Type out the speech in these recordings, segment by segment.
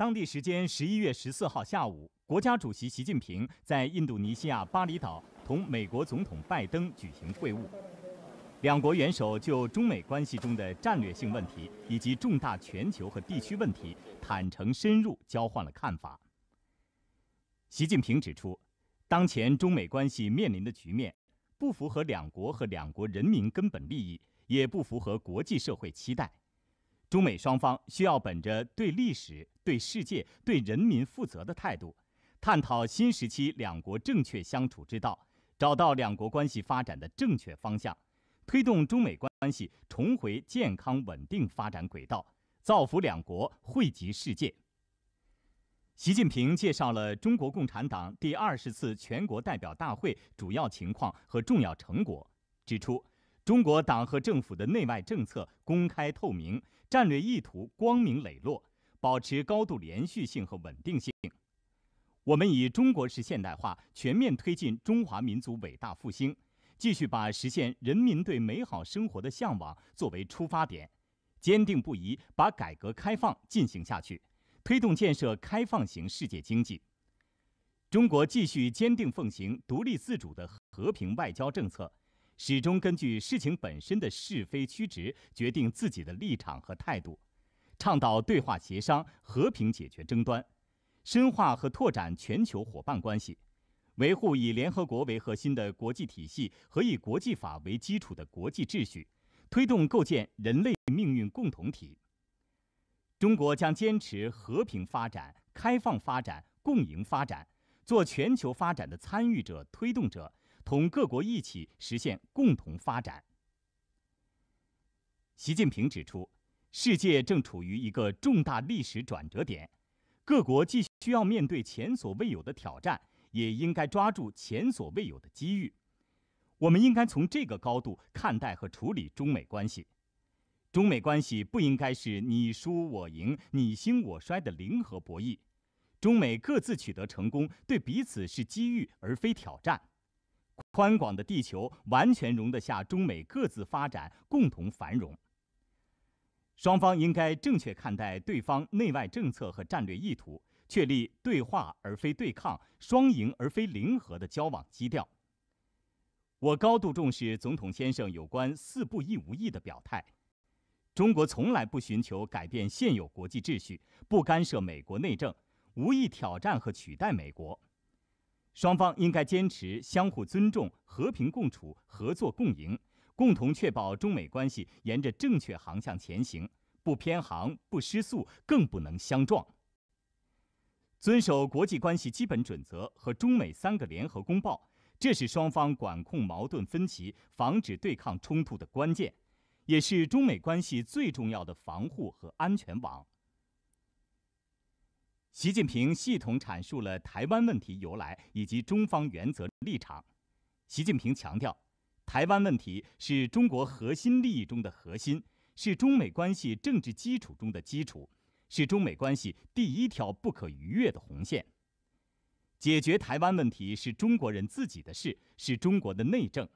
当地时间十一月十四号下午，国家主席习近平在印度尼西亚巴厘岛同美国总统拜登举行会晤，两国元首就中美关系中的战略性问题以及重大全球和地区问题坦诚深入交换了看法。习近平指出，当前中美关系面临的局面，不符合两国和两国人民根本利益，也不符合国际社会期待。中美双方需要本着对历史、对世界、对人民负责的态度，探讨新时期两国正确相处之道，找到两国关系发展的正确方向，推动中美关系重回健康稳定发展轨道，造福两国，惠及世界。习近平介绍了中国共产党第二十次全国代表大会主要情况和重要成果，指出。中国党和政府的内外政策公开透明，战略意图光明磊落，保持高度连续性和稳定性。我们以中国式现代化全面推进中华民族伟大复兴，继续把实现人民对美好生活的向往作为出发点，坚定不移把改革开放进行下去，推动建设开放型世界经济。中国继续坚定奉行独立自主的和平外交政策。始终根据事情本身的是非曲直决定自己的立场和态度，倡导对话协商、和平解决争端，深化和拓展全球伙伴关系，维护以联合国为核心的国际体系和以国际法为基础的国际秩序，推动构建人类命运共同体。中国将坚持和平发展、开放发展、共赢发展，做全球发展的参与者、推动者。同各国一起实现共同发展。习近平指出，世界正处于一个重大历史转折点，各国既需要面对前所未有的挑战，也应该抓住前所未有的机遇。我们应该从这个高度看待和处理中美关系。中美关系不应该是你输我赢、你兴我衰的零和博弈。中美各自取得成功，对彼此是机遇而非挑战。宽广的地球完全容得下中美各自发展、共同繁荣。双方应该正确看待对方内外政策和战略意图，确立对话而非对抗、双赢而非零和的交往基调。我高度重视总统先生有关“四不一无意”的表态。中国从来不寻求改变现有国际秩序，不干涉美国内政，无意挑战和取代美国。双方应该坚持相互尊重、和平共处、合作共赢，共同确保中美关系沿着正确航向前行，不偏航、不失速，更不能相撞。遵守国际关系基本准则和中美三个联合公报，这是双方管控矛盾分歧、防止对抗冲突的关键，也是中美关系最重要的防护和安全网。习近平系统阐述了台湾问题由来以及中方原则立场。习近平强调，台湾问题是中国核心利益中的核心，是中美关系政治基础中的基础，是中美关系第一条不可逾越的红线。解决台湾问题是中国人自己的事，是中国的内政。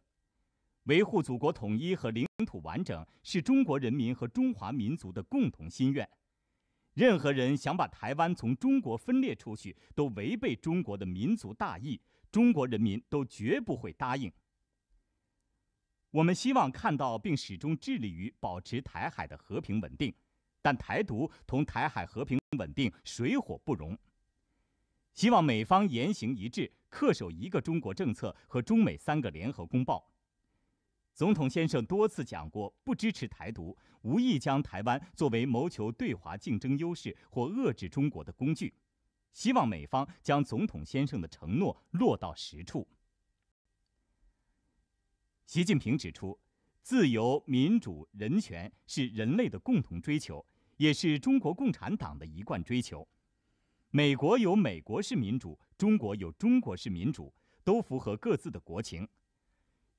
维护祖国统一和领土完整是中国人民和中华民族的共同心愿。任何人想把台湾从中国分裂出去，都违背中国的民族大义，中国人民都绝不会答应。我们希望看到并始终致力于保持台海的和平稳定，但台独同台海和平稳定水火不容。希望美方言行一致，恪守一个中国政策和中美三个联合公报。总统先生多次讲过，不支持台独，无意将台湾作为谋求对华竞争优势或遏制中国的工具。希望美方将总统先生的承诺落到实处。习近平指出，自由、民主、人权是人类的共同追求，也是中国共产党的一贯追求。美国有美国式民主，中国有中国式民主，都符合各自的国情。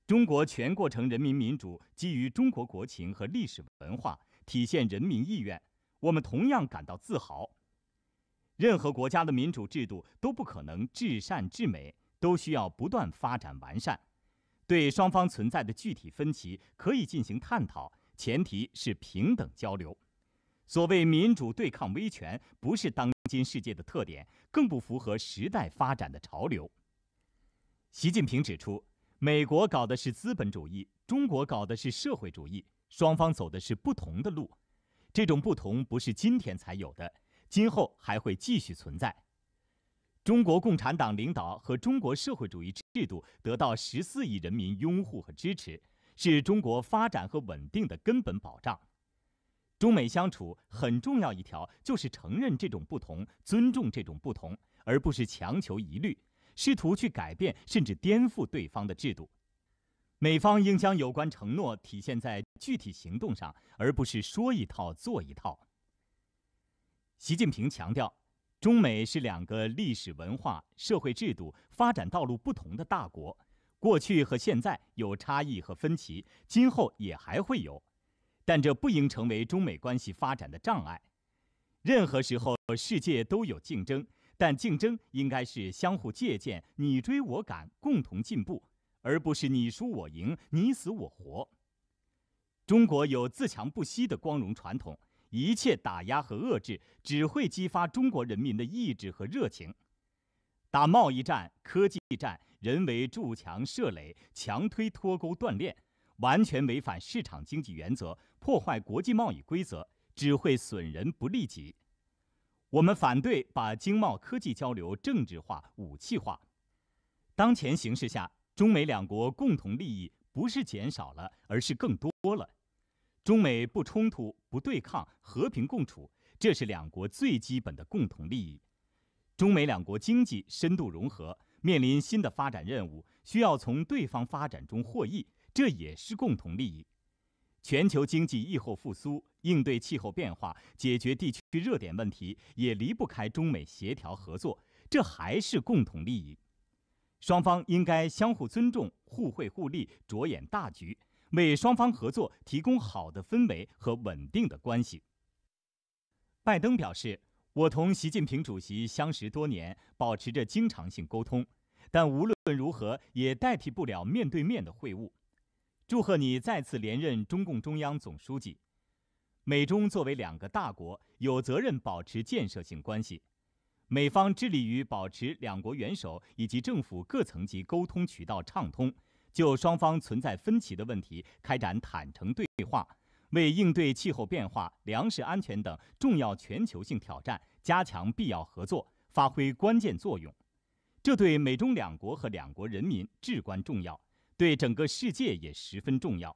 中国全过程人民民主基于中国国情和历史文化，体现人民意愿，我们同样感到自豪。任何国家的民主制度都不可能至善至美，都需要不断发展完善。对双方存在的具体分歧，可以进行探讨，前提是平等交流。所谓民主对抗威权，不是当今世界的特点，更不符合时代发展的潮流。习近平指出。美国搞的是资本主义，中国搞的是社会主义，双方走的是不同的路。这种不同不是今天才有的，今后还会继续存在。中国共产党领导和中国社会主义制度得到十四亿人民拥护和支持，是中国发展和稳定的根本保障。中美相处很重要一条就是承认这种不同，尊重这种不同，而不是强求一律。试图去改变甚至颠覆对方的制度，美方应将有关承诺体现在具体行动上，而不是说一套做一套。习近平强调，中美是两个历史文化、社会制度、发展道路不同的大国，过去和现在有差异和分歧，今后也还会有，但这不应成为中美关系发展的障碍。任何时候，世界都有竞争。但竞争应该是相互借鉴、你追我赶、共同进步，而不是你输我赢、你死我活。中国有自强不息的光荣传统，一切打压和遏制只会激发中国人民的意志和热情。打贸易战、科技战、人为筑墙设垒、强推脱钩断链，完全违反市场经济原则，破坏国际贸易规则，只会损人不利己。我们反对把经贸科技交流政治化、武器化。当前形势下，中美两国共同利益不是减少了，而是更多了。中美不冲突、不对抗、和平共处，这是两国最基本的共同利益。中美两国经济深度融合，面临新的发展任务，需要从对方发展中获益，这也是共同利益。全球经济疫后复苏。应对气候变化、解决地区热点问题，也离不开中美协调合作，这还是共同利益。双方应该相互尊重、互惠互利、着眼大局，为双方合作提供好的氛围和稳定的关系。拜登表示：“我同习近平主席相识多年，保持着经常性沟通，但无论如何也代替不了面对面的会晤。祝贺你再次连任中共中央总书记。”美中作为两个大国，有责任保持建设性关系。美方致力于保持两国元首以及政府各层级沟通渠道畅通，就双方存在分歧的问题开展坦诚对话，为应对气候变化、粮食安全等重要全球性挑战加强必要合作，发挥关键作用。这对美中两国和两国人民至关重要，对整个世界也十分重要。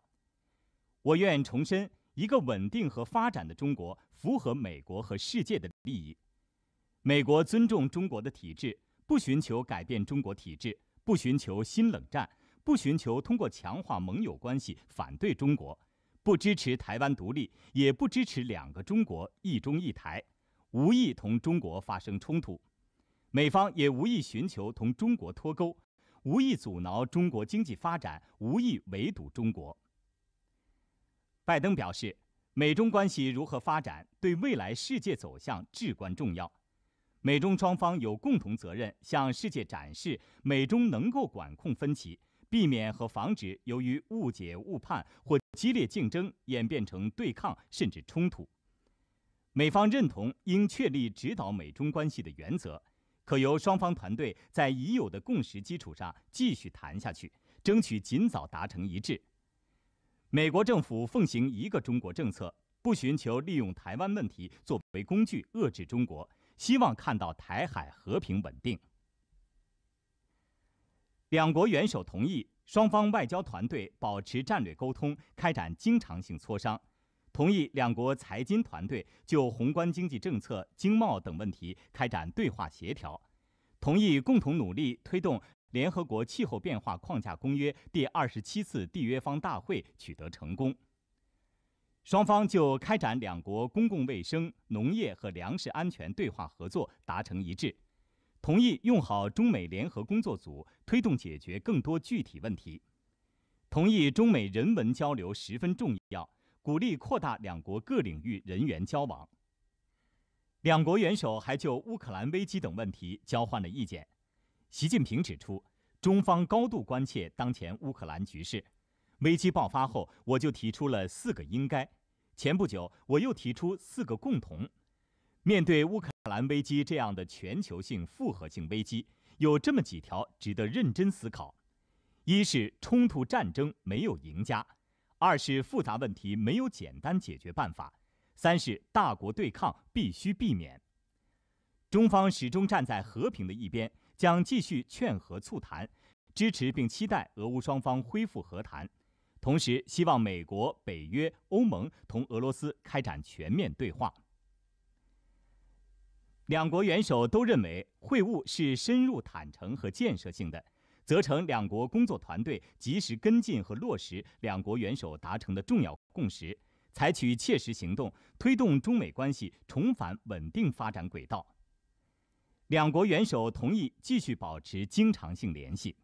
我愿重申。一个稳定和发展的中国符合美国和世界的利益。美国尊重中国的体制，不寻求改变中国体制，不寻求新冷战，不寻求通过强化盟友关系反对中国，不支持台湾独立，也不支持两个中国、一中一台，无意同中国发生冲突。美方也无意寻求同中国脱钩，无意阻挠中国经济发展，无意围堵中国。拜登表示，美中关系如何发展，对未来世界走向至关重要。美中双方有共同责任，向世界展示美中能够管控分歧，避免和防止由于误解、误判或激烈竞争演变成对抗甚至冲突。美方认同应确立指导美中关系的原则，可由双方团队在已有的共识基础上继续谈下去，争取尽早达成一致。美国政府奉行一个中国政策，不寻求利用台湾问题作为工具遏制中国，希望看到台海和平稳定。两国元首同意双方外交团队保持战略沟通，开展经常性磋商，同意两国财经团队就宏观经济政策、经贸等问题开展对话协调，同意共同努力推动。联合国气候变化框架公约第二十七次缔约方大会取得成功。双方就开展两国公共卫生、农业和粮食安全对话合作达成一致，同意用好中美联合工作组，推动解决更多具体问题，同意中美人文交流十分重要，鼓励扩大两国各领域人员交往。两国元首还就乌克兰危机等问题交换了意见。习近平指出，中方高度关切当前乌克兰局势。危机爆发后，我就提出了四个应该。前不久，我又提出四个共同。面对乌克兰危机这样的全球性复合性危机，有这么几条值得认真思考：一是冲突战争没有赢家；二是复杂问题没有简单解决办法；三是大国对抗必须避免。中方始终站在和平的一边。将继续劝和促谈，支持并期待俄乌双方恢复和谈，同时希望美国、北约、欧盟同俄罗斯开展全面对话。两国元首都认为会晤是深入、坦诚和建设性的，责成两国工作团队及时跟进和落实两国元首达成的重要共识，采取切实行动，推动中美关系重返稳定发展轨道。两国元首同意继续保持经常性联系。